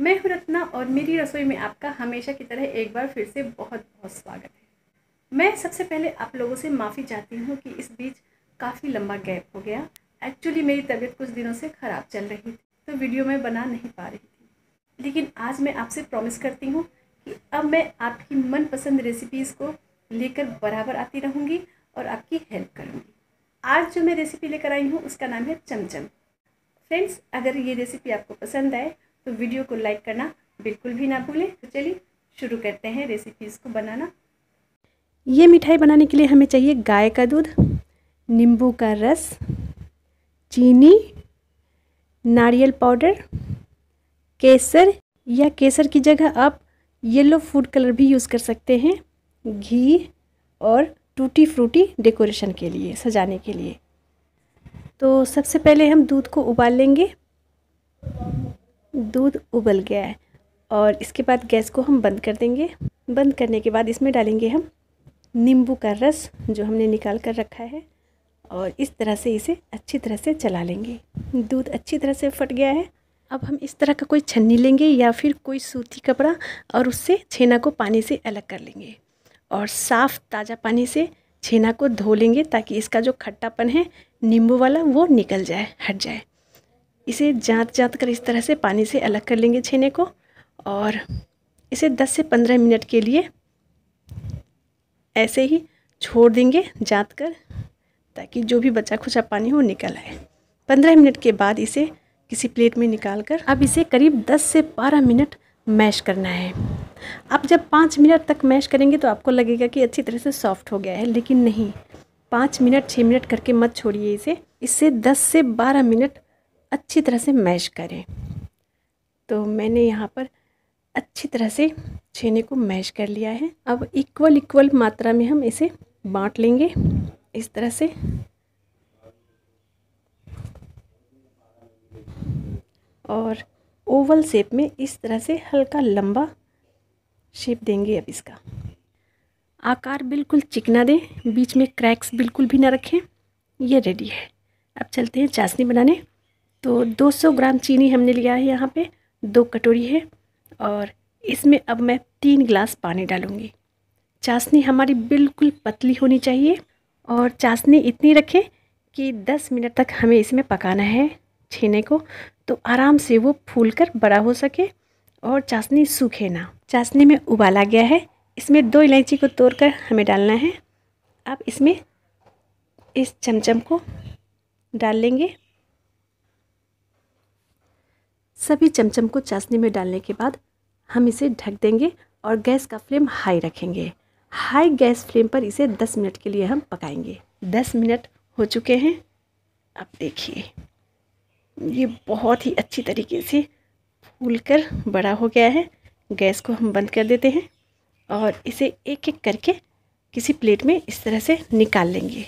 मैं हूँ रत्ना और मेरी रसोई में आपका हमेशा की तरह एक बार फिर से बहुत बहुत स्वागत है मैं सबसे पहले आप लोगों से माफ़ी चाहती हूँ कि इस बीच काफ़ी लंबा गैप हो गया एक्चुअली मेरी तबीयत कुछ दिनों से ख़राब चल रही थी तो वीडियो मैं बना नहीं पा रही थी लेकिन आज मैं आपसे प्रॉमिस करती हूँ कि अब मैं आपकी मनपसंद रेसिपीज़ को लेकर बराबर आती रहूँगी और आपकी हेल्प करूँगी आज जो मैं रेसिपी लेकर आई हूँ उसका नाम है चमचम फ्रेंड्स अगर ये रेसिपी आपको पसंद आए तो वीडियो को लाइक करना बिल्कुल भी ना भूलें तो चलिए शुरू करते हैं रेसिपीज़ को बनाना ये मिठाई बनाने के लिए हमें चाहिए गाय का दूध नींबू का रस चीनी नारियल पाउडर केसर या केसर की जगह आप येलो फूड कलर भी यूज़ कर सकते हैं घी और टूटी फ्रूटी डेकोरेशन के लिए सजाने के लिए तो सबसे पहले हम दूध को उबाल लेंगे दूध उबल गया है और इसके बाद गैस को हम बंद कर देंगे बंद करने के बाद इसमें डालेंगे हम नींबू का रस जो हमने निकाल कर रखा है और इस तरह से इसे अच्छी तरह से चला लेंगे दूध अच्छी तरह से फट गया है अब हम इस तरह का कोई छन्नी लेंगे या फिर कोई सूती कपड़ा और उससे छेना को पानी से अलग कर लेंगे और साफ़ ताज़ा पानी से छेना को धो लेंगे ताकि इसका जो खट्टापन है नींबू वाला वो निकल जाए हट जाए इसे जाँत जाँत कर इस तरह से पानी से अलग कर लेंगे छेने को और इसे 10 से 15 मिनट के लिए ऐसे ही छोड़ देंगे जाँत कर ताकि जो भी बचा खुचा पानी हो निकल आए पंद्रह मिनट के बाद इसे किसी प्लेट में निकाल कर अब इसे करीब दस से बारह मिनट मैश करना है आप जब पाँच मिनट तक मैश करेंगे तो आपको लगेगा कि अच्छी तरह से सॉफ्ट हो गया है लेकिन नहीं पाँच मिनट छः मिनट करके मत छोड़िए इसे इससे दस से बारह मिनट अच्छी तरह से मैश करें तो मैंने यहाँ पर अच्छी तरह से छेने को मैश कर लिया है अब इक्वल इक्वल मात्रा में हम इसे बांट लेंगे इस तरह से और ओवल शेप में इस तरह से हल्का लंबा शेप देंगे अब इसका आकार बिल्कुल चिकना दें बीच में क्रैक्स बिल्कुल भी ना रखें ये रेडी है अब चलते हैं चाशनी बनाने तो 200 ग्राम चीनी हमने लिया है यहाँ पे दो कटोरी है और इसमें अब मैं तीन गिलास पानी डालूँगी चाशनी हमारी बिल्कुल पतली होनी चाहिए और चाशनी इतनी रखें कि 10 मिनट तक हमें इसमें पकाना है छीने को तो आराम से वो फूल कर बड़ा हो सके और चाशनी सूखे ना चाशनी में उबाला गया है इसमें दो इलायची को तोड़ कर हमें डालना है अब इसमें इस चमचम को डाल लेंगे सभी चमचम को चाशनी में डालने के बाद हम इसे ढक देंगे और गैस का फ्लेम हाई रखेंगे हाई गैस फ्लेम पर इसे 10 मिनट के लिए हम पकाएंगे 10 मिनट हो चुके हैं अब देखिए ये बहुत ही अच्छी तरीके से फूल कर बड़ा हो गया है गैस को हम बंद कर देते हैं और इसे एक एक करके किसी प्लेट में इस तरह से निकाल लेंगे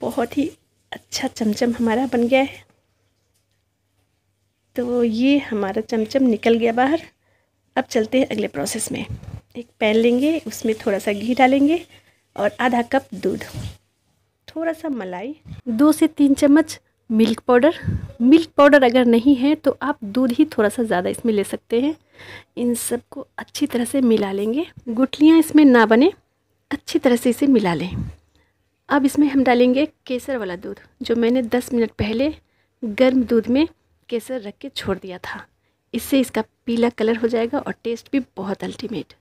बहुत ही अच्छा चमचम हमारा बन गया है तो ये हमारा चमचम निकल गया बाहर अब चलते हैं अगले प्रोसेस में एक पैन लेंगे उसमें थोड़ा सा घी डालेंगे और आधा कप दूध थोड़ा सा मलाई दो से तीन चम्मच मिल्क पाउडर मिल्क पाउडर अगर नहीं है तो आप दूध ही थोड़ा सा ज़्यादा इसमें ले सकते हैं इन सबको अच्छी तरह से मिला लेंगे गुटलियाँ इसमें ना बने अच्छी तरह से इसे मिला लें अब इसमें हम डालेंगे केसर वाला दूध जो मैंने 10 मिनट पहले गर्म दूध में केसर रख के छोड़ दिया था इससे इसका पीला कलर हो जाएगा और टेस्ट भी बहुत अल्टीमेट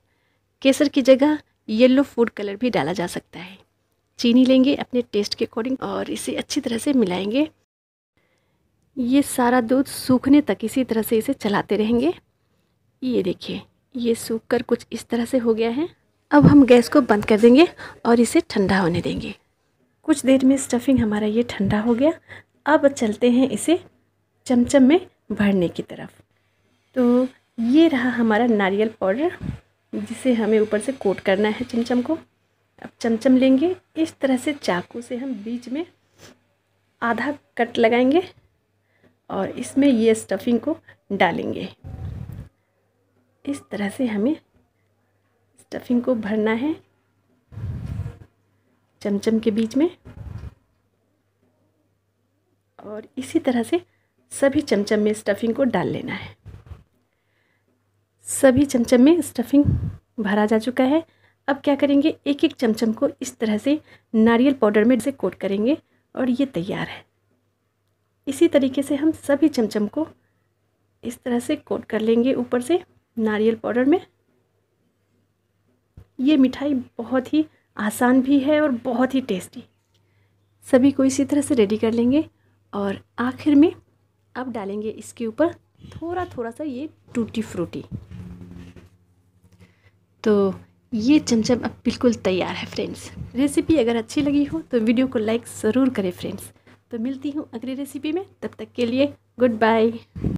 केसर की जगह येलो फूड कलर भी डाला जा सकता है चीनी लेंगे अपने टेस्ट के अकॉर्डिंग और इसे अच्छी तरह से मिलाएंगे ये सारा दूध सूखने तक इसी तरह से इसे चलाते रहेंगे ये देखिए ये सूख कर कुछ इस तरह से हो गया है अब हम गैस को बंद कर देंगे और इसे ठंडा होने देंगे कुछ देर में स्टफिंग हमारा ये ठंडा हो गया अब चलते हैं इसे चमचम में भरने की तरफ तो ये रहा हमारा नारियल पाउडर जिसे हमें ऊपर से कोट करना है चमचम को अब चमचम लेंगे इस तरह से चाकू से हम बीच में आधा कट लगाएंगे और इसमें ये स्टफिंग को डालेंगे इस तरह से हमें स्टफिंग को भरना है चमचम के बीच में और इसी तरह से सभी चमचम में स्टफिंग को डाल लेना है सभी चमचम में स्टफिंग भरा जा चुका है अब क्या करेंगे एक एक चमचम को इस तरह से नारियल पाउडर में से कोट करेंगे और ये तैयार है इसी तरीके से हम सभी चमचम को इस तरह से कोट कर लेंगे ऊपर से नारियल पाउडर में ये मिठाई बहुत ही आसान भी है और बहुत ही टेस्टी सभी को इसी तरह से रेडी कर लेंगे और आखिर में अब डालेंगे इसके ऊपर थोड़ा थोड़ा सा ये टूटी फ्रूटी तो ये चमचम अब बिल्कुल तैयार है फ्रेंड्स रेसिपी अगर अच्छी लगी हो तो वीडियो को लाइक ज़रूर करें फ्रेंड्स तो मिलती हूँ अगली रेसिपी में तब तक के लिए गुड बाय